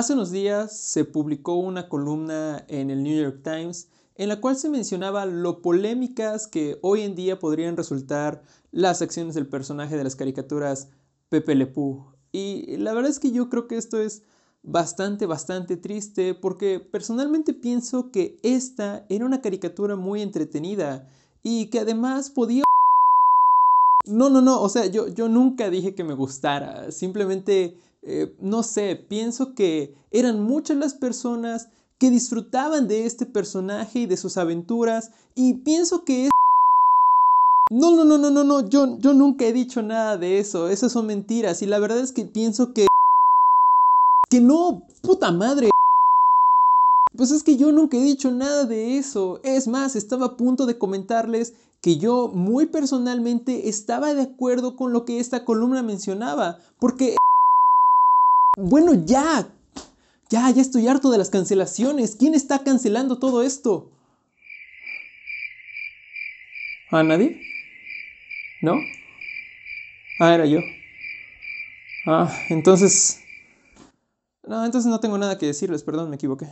Hace unos días se publicó una columna en el New York Times en la cual se mencionaba lo polémicas que hoy en día podrían resultar las acciones del personaje de las caricaturas Pepe Le Y la verdad es que yo creo que esto es bastante, bastante triste porque personalmente pienso que esta era una caricatura muy entretenida y que además podía no, no, no, o sea, yo, yo nunca dije que me gustara, simplemente, eh, no sé, pienso que eran muchas las personas que disfrutaban de este personaje y de sus aventuras, y pienso que es... No, no, no, no, no, no, yo, yo nunca he dicho nada de eso, esas son mentiras, y la verdad es que pienso que... Que no, puta madre. Pues es que yo nunca he dicho nada de eso. Es más, estaba a punto de comentarles que yo muy personalmente estaba de acuerdo con lo que esta columna mencionaba, porque... Bueno, ya. Ya, ya estoy harto de las cancelaciones. ¿Quién está cancelando todo esto? ¿A nadie? ¿No? Ah, era yo. Ah, entonces... No, entonces no tengo nada que decirles, perdón, me equivoqué.